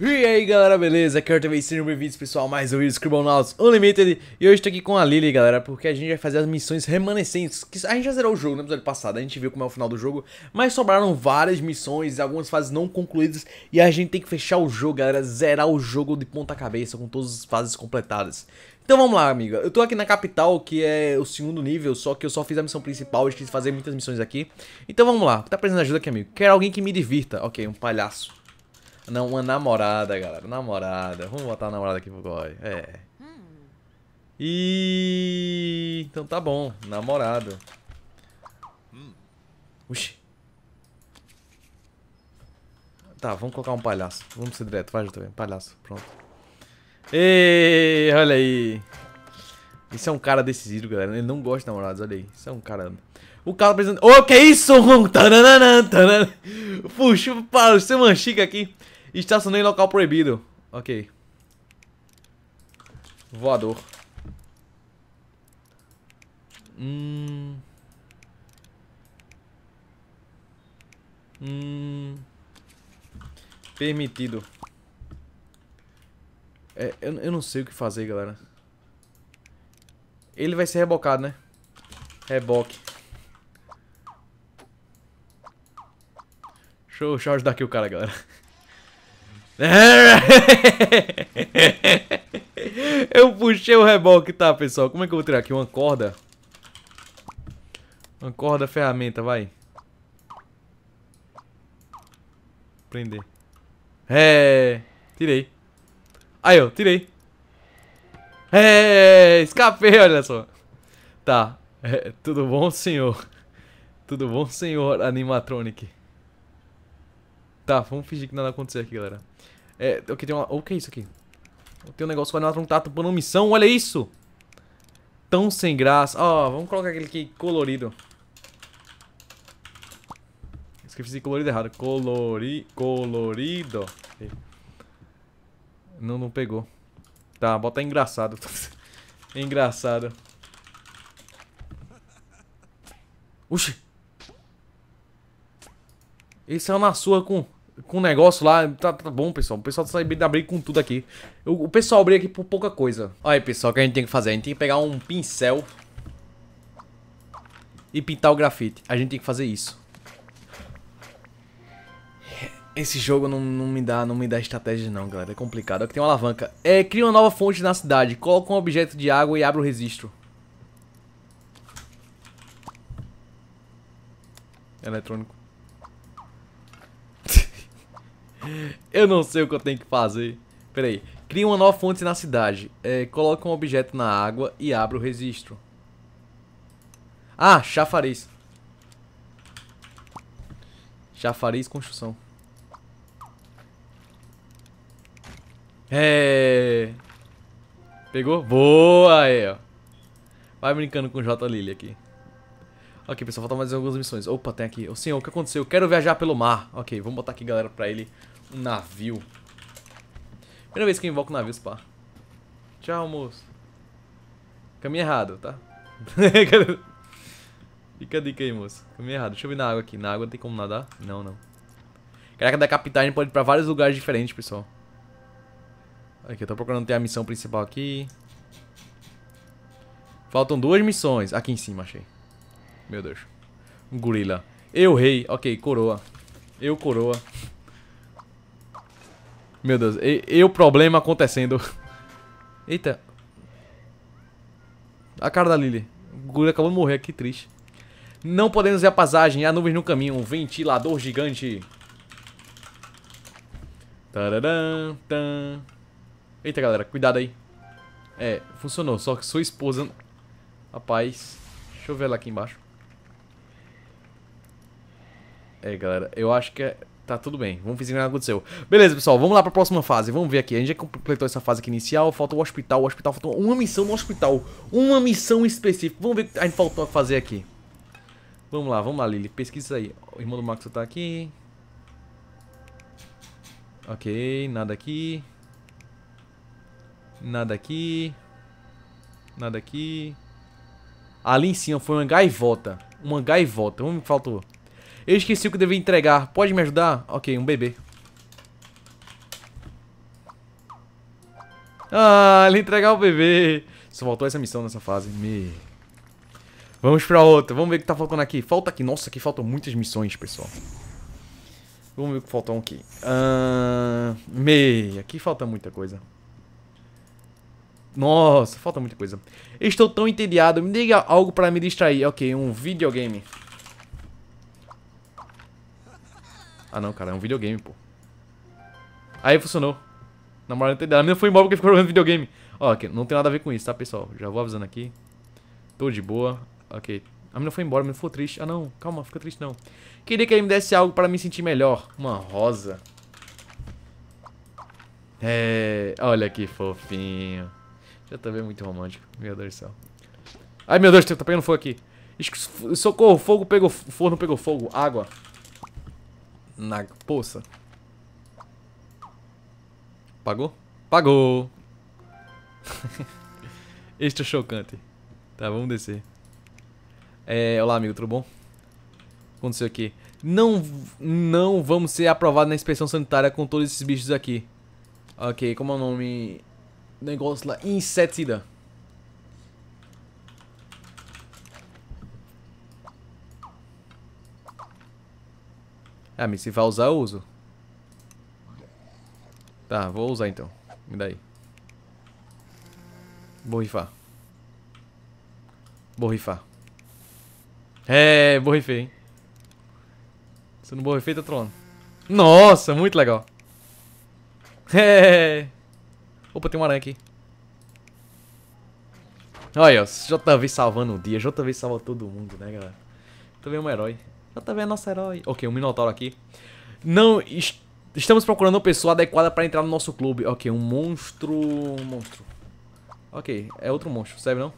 E aí galera, beleza? Aqui é o TV sejam bem-vindos pessoal mais um vídeo Scribblenauts Unlimited E hoje estou aqui com a Lily galera, porque a gente vai fazer as missões remanescentes que A gente já zerou o jogo né, no episódio passado, a gente viu como é o final do jogo Mas sobraram várias missões, e algumas fases não concluídas E a gente tem que fechar o jogo galera, zerar o jogo de ponta cabeça com todas as fases completadas então vamos lá, amiga. Eu tô aqui na capital, que é o segundo nível, só que eu só fiz a missão principal, esqueci de fazer muitas missões aqui. Então vamos lá. Tá precisando de ajuda aqui, amigo. Quero alguém que me divirta. Ok, um palhaço. Não, uma namorada, galera. Namorada. Vamos botar a namorada aqui pro Goi. É. Hum. E então tá bom, namorada Uxi. Hum. Tá, vamos colocar um palhaço. Vamos ser direto, vai, junto também. Palhaço, pronto. Ei, olha aí. Isso é um cara decisivo, galera. Ele não gosta de namorados, olha aí. Isso é um cara. O cara precisando. Ô, oh, que isso? Tananana, tananana. Puxa, para, você manchica aqui. Estacionei em local proibido. Ok. Voador. Hum... Hum... Permitido. É, eu, eu não sei o que fazer, galera. Ele vai ser rebocado, né? Reboque. Deixa eu, deixa eu ajudar aqui o cara, galera. eu puxei o reboque, tá, pessoal? Como é que eu vou tirar aqui? Uma corda? Uma corda, ferramenta, vai. Prender. É... Tirei. Aí, ó, tirei. É... Escapei, olha só. Tá. É, tudo bom, senhor? Tudo bom, senhor animatronic? Tá, vamos fingir que nada aconteceu aqui, galera. É, ok, tem uma... O que é isso aqui? Tem um negócio que não tá tampando missão, olha isso! Tão sem graça. Ó, oh, vamos colocar aquele aqui colorido. Escrevi colorido errado. Colori... Colorido. Não, não pegou. Tá, bota engraçado. engraçado. Oxi. Esse é na sua com com um negócio lá. Tá, tá bom, pessoal. O pessoal tá sai da briga com tudo aqui. O, o pessoal briga aqui por pouca coisa. Olha aí, pessoal, o que a gente tem que fazer? A gente tem que pegar um pincel e pintar o grafite. A gente tem que fazer isso. Esse jogo não, não me dá não me dá estratégia não, galera. É complicado. Aqui tem uma alavanca. É, cria uma nova fonte na cidade. Coloca um objeto de água e abre o registro. Eletrônico. eu não sei o que eu tenho que fazer. Pera aí. Cria uma nova fonte na cidade. É, coloca um objeto na água e abre o registro. Ah, chafariz. Chafariz construção. É. Pegou? Boa aí, ó. Vai brincando com o J. Lily aqui. Ok, pessoal, falta mais algumas missões. Opa, tem aqui. O senhor, o que aconteceu? Eu quero viajar pelo mar. Ok, vamos botar aqui, galera, pra ele um navio. Primeira vez que eu invoco navio, pá. Tchau, moço. Caminho errado, tá? Fica a dica aí, moço. Caminho errado. Deixa eu vir na água aqui. Na água não tem como nadar? Não, não. Caraca, da capital a gente pode ir pra vários lugares diferentes, pessoal. Aqui, eu tô procurando ter a missão principal aqui. Faltam duas missões. Aqui em cima, achei. Meu Deus. Um gorila. Eu, rei. Ok, coroa. Eu, coroa. Meu Deus, e, e o problema acontecendo. Eita. A cara da Lily. O Guri acabou de morrer, que triste. Não podemos ver a passagem, há nuvens no caminho, um ventilador gigante. Eita, galera, cuidado aí. É, funcionou, só que sua esposa... Rapaz, deixa eu ver ela aqui embaixo. É, galera, eu acho que é... Tá tudo bem, vamos ver se nada aconteceu. Beleza, pessoal, vamos lá pra próxima fase. Vamos ver aqui. A gente já completou essa fase aqui inicial. Falta o hospital. O hospital faltou uma missão no hospital. Uma missão específica. Vamos ver o que a gente faltou fazer aqui. Vamos lá, vamos lá, Lily. Pesquisa isso aí. O irmão do Max tá aqui. Ok, nada aqui. Nada aqui. Nada aqui. Ali em cima foi uma gaivota. Uma gaivota. Vamos me faltou. Eu esqueci o que devia entregar. Pode me ajudar? Ok, um bebê. Ah, ele entregar o bebê. Só faltou essa missão nessa fase. Me... Vamos pra outra. Vamos ver o que tá faltando aqui. Falta aqui. Nossa, aqui faltam muitas missões, pessoal. Vamos ver o que faltou aqui. Uh, ah, meia. Aqui falta muita coisa. Nossa, falta muita coisa. Estou tão entediado. Me diga algo para me distrair. Ok, um videogame. Ah não, cara, é um videogame, pô. Aí funcionou. Na moral, não entendi. A menina foi embora porque ficou jogando videogame. Ó, não tem nada a ver com isso, tá, pessoal? Já vou avisando aqui. Tô de boa. Ok. A menina foi embora, a menina ficou triste. Ah, não. Calma, fica triste não. Queria que ele me desse algo pra me sentir melhor. Uma rosa. É... Olha que fofinho. Já tá vendo muito romântico. Meu Deus do céu. Ai, meu Deus, tá pegando fogo aqui. Socorro, fogo pegou... Forno pegou fogo. Água na poça. Pagou? Pagou! Extra chocante. É tá, vamos descer. É, olá, amigo, tudo bom? Aconteceu aqui. Não, não vamos ser aprovados na inspeção sanitária com todos esses bichos aqui. Ok, como é o nome? Negócio lá, inseticida. Ah, mas se vai usar, eu uso. Tá, vou usar então. Me dá aí. Vou rifar. Vou rifar. É, borrifei, hein? Se não borrifei, tá trolando. Nossa, muito legal. É. Opa, tem uma aranha aqui. Olha, JV salvando o dia. JV salva todo mundo, né, galera? Também é um herói. JV é nosso herói. Ok, um Minotauro aqui. Não, est estamos procurando uma pessoa adequada para entrar no nosso clube. Ok, um monstro... Um monstro. Ok, é outro monstro, serve não?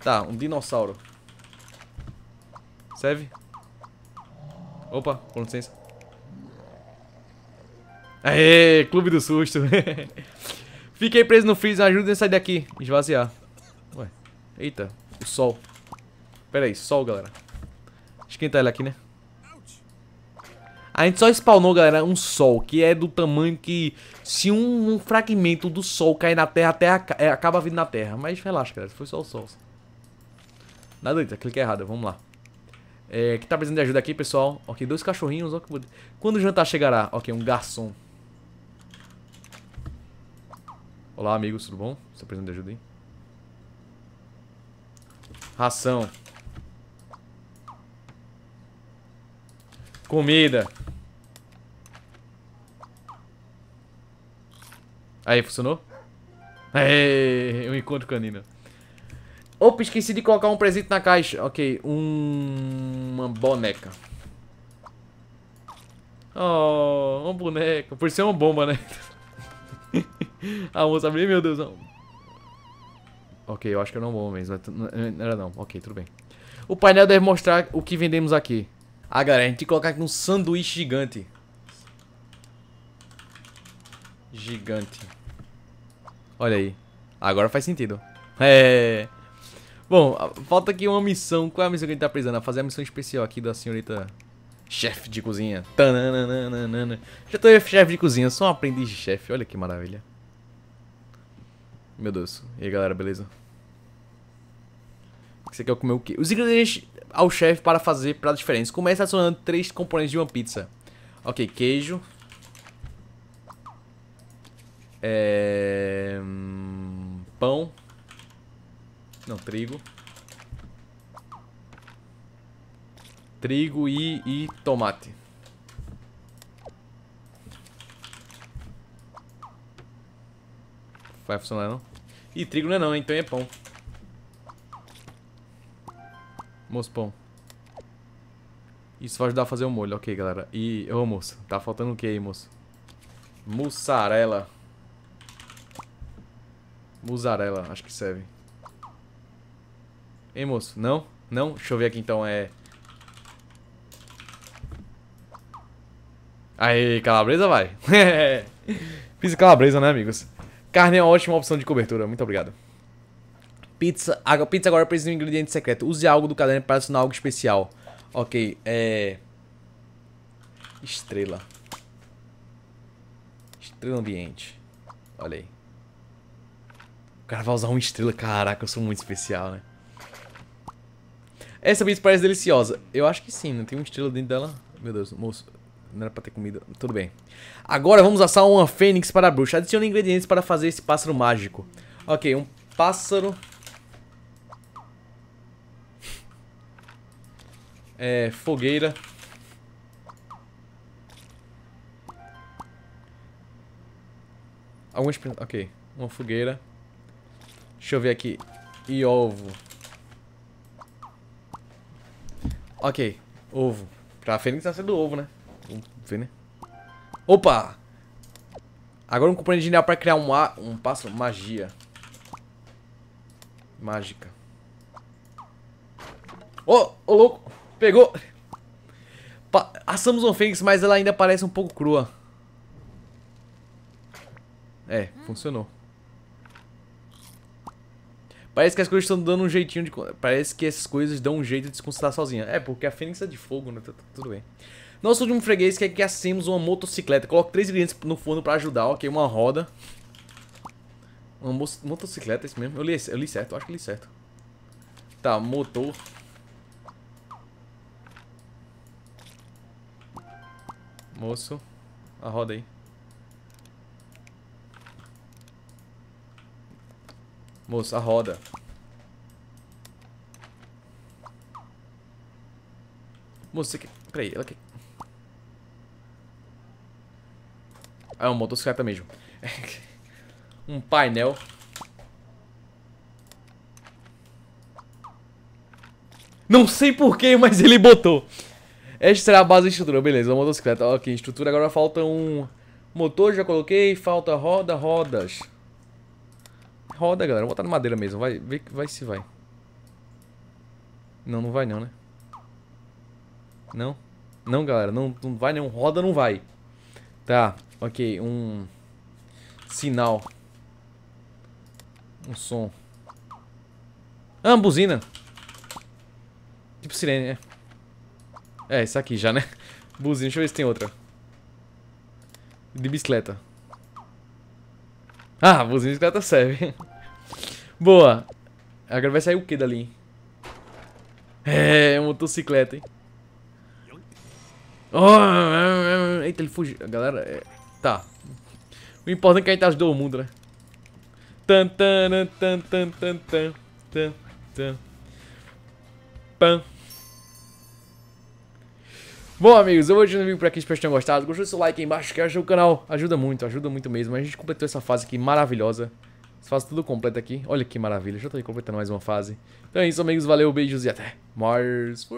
Tá, um dinossauro. Serve? Opa, com licença. Aê, clube do susto. Fiquei preso no freezer, ajuda a sair daqui. Esvaziar. Ué, eita, o sol. Pera aí, sol, galera. Esquentar ele aqui, né? A gente só spawnou, galera, um sol, que é do tamanho que se um, um fragmento do sol cair na terra, até é, acaba vindo na terra. Mas relaxa, galera, foi só o sol. Nada, eita, clica é errado, vamos lá. É, que tá precisando de ajuda aqui, pessoal? Ok, dois cachorrinhos, ó que Quando o jantar chegará? Ok, um garçom. Olá, amigos, tudo bom? Você tá precisando de ajuda aí? Ração. Comida. Aí, funcionou? Aê, eu encontro canina Opa, esqueci de colocar um presente na caixa. Ok, um... uma boneca. Oh, uma boneca. Por ser uma bomba, né? A moça abriu, meu Deus. Não. Ok, eu acho que era uma bomba mesmo. Não era não. Ok, tudo bem. O painel deve mostrar o que vendemos aqui. Ah, galera, a gente tem que colocar aqui um sanduíche gigante. Gigante. Olha aí. Agora faz sentido. É... Bom, falta aqui uma missão. Qual é a missão que a gente tá precisando? Fazer a missão especial aqui da senhorita chefe de cozinha. Tananana. Já tô chefe de cozinha, sou um aprendiz de chefe. Olha que maravilha. Meu Deus. E aí, galera, beleza? Você quer comer o quê? Os ingredientes ao chefe para fazer para diferença Comece adicionando três componentes de uma pizza. Ok, queijo. É... Hum, pão. Não, trigo. Trigo e, e tomate. Vai funcionar não? Ih, trigo não é não, então é pão. Moço Isso vai ajudar a fazer o um molho. Ok, galera. E, ô, oh, moço, tá faltando o que aí, moço? Mussarela. Mussarela, acho que serve. Ei, moço, não? Não? Deixa eu ver aqui, então, é... Aí, calabresa vai. Fiz calabresa, né, amigos? Carne é uma ótima opção de cobertura. Muito obrigado. Pizza. A pizza agora precisa de um ingrediente secreto. Use algo do caderno para assinar algo especial. Ok, é. Estrela. Estrela ambiente. Olha aí. O cara vai usar uma estrela. Caraca, eu sou muito especial, né? Essa pizza parece deliciosa. Eu acho que sim, não tem uma estrela dentro dela. Meu Deus, moço. Não era pra ter comida. Tudo bem. Agora vamos assar uma fênix para a bruxa. Adicione ingredientes para fazer esse pássaro mágico. Ok, um pássaro é, fogueira. algumas Ok. Uma fogueira. Deixa eu ver aqui. E ovo. Ok. Ovo. Pra Fênix tá sendo ovo, né? Vamos ver, né? Opa! Agora um componente genial para criar um, a... um pássaro. Magia. Mágica. Ô, oh, ô oh, louco! Pegou. Pa Assamos um Fênix, mas ela ainda parece um pouco crua. É, funcionou. Parece que as coisas estão dando um jeitinho de... Parece que essas coisas dão um jeito de se consertar sozinha. É, porque a Fênix é de fogo, né? Tá, tudo bem. Nosso último freguês quer que assemos uma motocicleta. Coloque três ingredientes no forno pra ajudar, ok? Uma roda. Uma motocicleta, é isso mesmo? Eu li, eu li certo, eu acho que li certo. Tá, motor. Moço, a roda aí. Moço, a roda. Moço, você quer... Peraí, ela quer... Ah, é um motocicleta mesmo. um painel. Não sei porquê, mas ele botou. Esta será a base da estrutura, beleza, uma motocicleta. Ok, estrutura agora falta um motor, já coloquei, falta roda, rodas. Roda, galera, vou botar na madeira mesmo, vai, vê, vai se vai. Não, não vai não, né? Não? Não, galera, não, não vai não, roda não vai. Tá, ok, um sinal. Um som. Ah, buzina. Tipo sirene, né? É, isso aqui já, né? Buzinho, deixa eu ver se tem outra. De bicicleta. Ah, buzinho de bicicleta serve. Boa. Agora vai sair o que dali? É, é motocicleta, hein? Oh, é, é, eita, ele fugiu. Galera, é... tá. O importante é que a gente ajudou o mundo, né? Tan, tan, tan, tan, tan, tan, tan, tan. Pam. Bom, amigos, eu vou deixando o vídeo por aqui, espero que tenham gostado. Gostou do seu like aí embaixo, que ajudar o canal. Ajuda muito, ajuda muito mesmo. A gente completou essa fase aqui maravilhosa. Essa fase tudo completa aqui. Olha que maravilha, já tô completando mais uma fase. Então é isso, amigos, valeu, beijos e até. Mars.